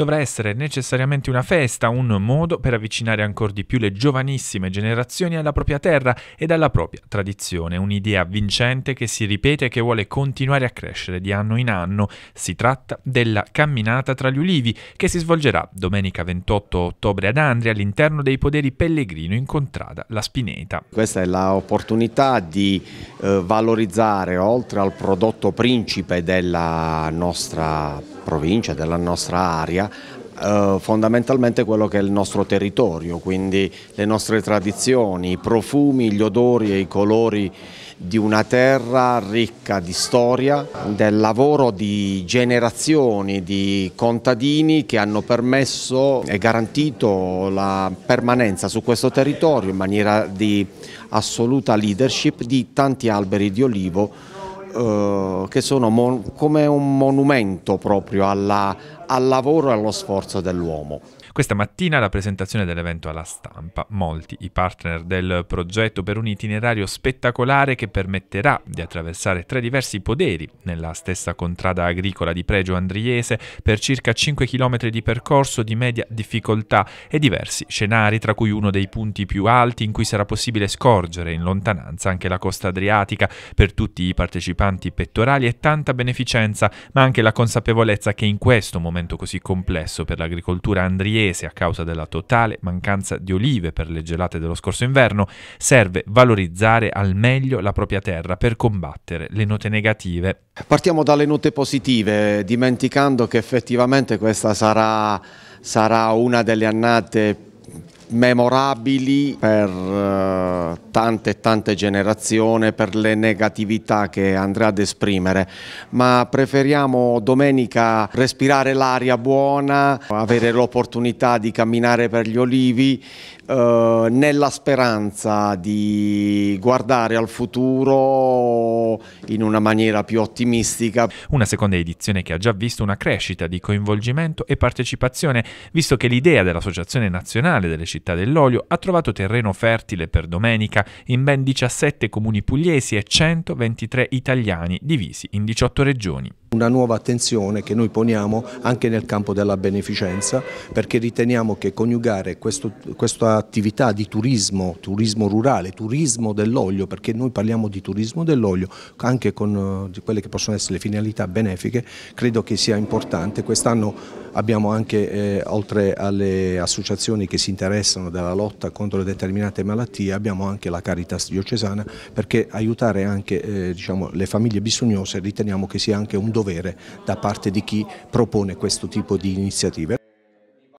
dovrà essere necessariamente una festa, un modo per avvicinare ancora di più le giovanissime generazioni alla propria terra ed alla propria tradizione, un'idea vincente che si ripete e che vuole continuare a crescere di anno in anno. Si tratta della Camminata tra gli Ulivi, che si svolgerà domenica 28 ottobre ad Andria all'interno dei poderi Pellegrino in Contrada, la Spineta. Questa è l'opportunità di eh, valorizzare, oltre al prodotto principe della nostra provincia, della nostra area, eh, fondamentalmente quello che è il nostro territorio, quindi le nostre tradizioni, i profumi, gli odori e i colori di una terra ricca di storia, del lavoro di generazioni di contadini che hanno permesso e garantito la permanenza su questo territorio in maniera di assoluta leadership di tanti alberi di olivo eh, che sono come un monumento proprio alla, al lavoro e allo sforzo dell'uomo. Questa mattina la presentazione dell'evento alla stampa, molti i partner del progetto per un itinerario spettacolare che permetterà di attraversare tre diversi poderi nella stessa contrada agricola di Pregio Andriese per circa 5 km di percorso di media difficoltà e diversi scenari, tra cui uno dei punti più alti in cui sarà possibile scorgere in lontananza anche la costa adriatica per tutti i partecipanti panti pettorali e tanta beneficenza, ma anche la consapevolezza che in questo momento così complesso per l'agricoltura andriese a causa della totale mancanza di olive per le gelate dello scorso inverno, serve valorizzare al meglio la propria terra per combattere le note negative. Partiamo dalle note positive, dimenticando che effettivamente questa sarà, sarà una delle annate più memorabili per eh, tante e tante generazioni, per le negatività che andrà ad esprimere, ma preferiamo domenica respirare l'aria buona, avere l'opportunità di camminare per gli olivi, eh, nella speranza di guardare al futuro in una maniera più ottimistica. Una seconda edizione che ha già visto una crescita di coinvolgimento e partecipazione, visto che l'idea dell'Associazione Nazionale delle Città dell'Olio ha trovato terreno fertile per domenica in ben 17 comuni pugliesi e 123 italiani divisi in 18 regioni. Una nuova attenzione che noi poniamo anche nel campo della beneficenza perché riteniamo che coniugare questo, questa attività di turismo, turismo rurale, turismo dell'olio, perché noi parliamo di turismo dell'olio anche con eh, quelle che possono essere le finalità benefiche, credo che sia importante. Quest'anno abbiamo anche, eh, oltre alle associazioni che si interessano della lotta contro determinate malattie, abbiamo anche la Caritas diocesana perché aiutare anche eh, diciamo, le famiglie bisognose riteniamo che sia anche un dovere da parte di chi propone questo tipo di iniziative.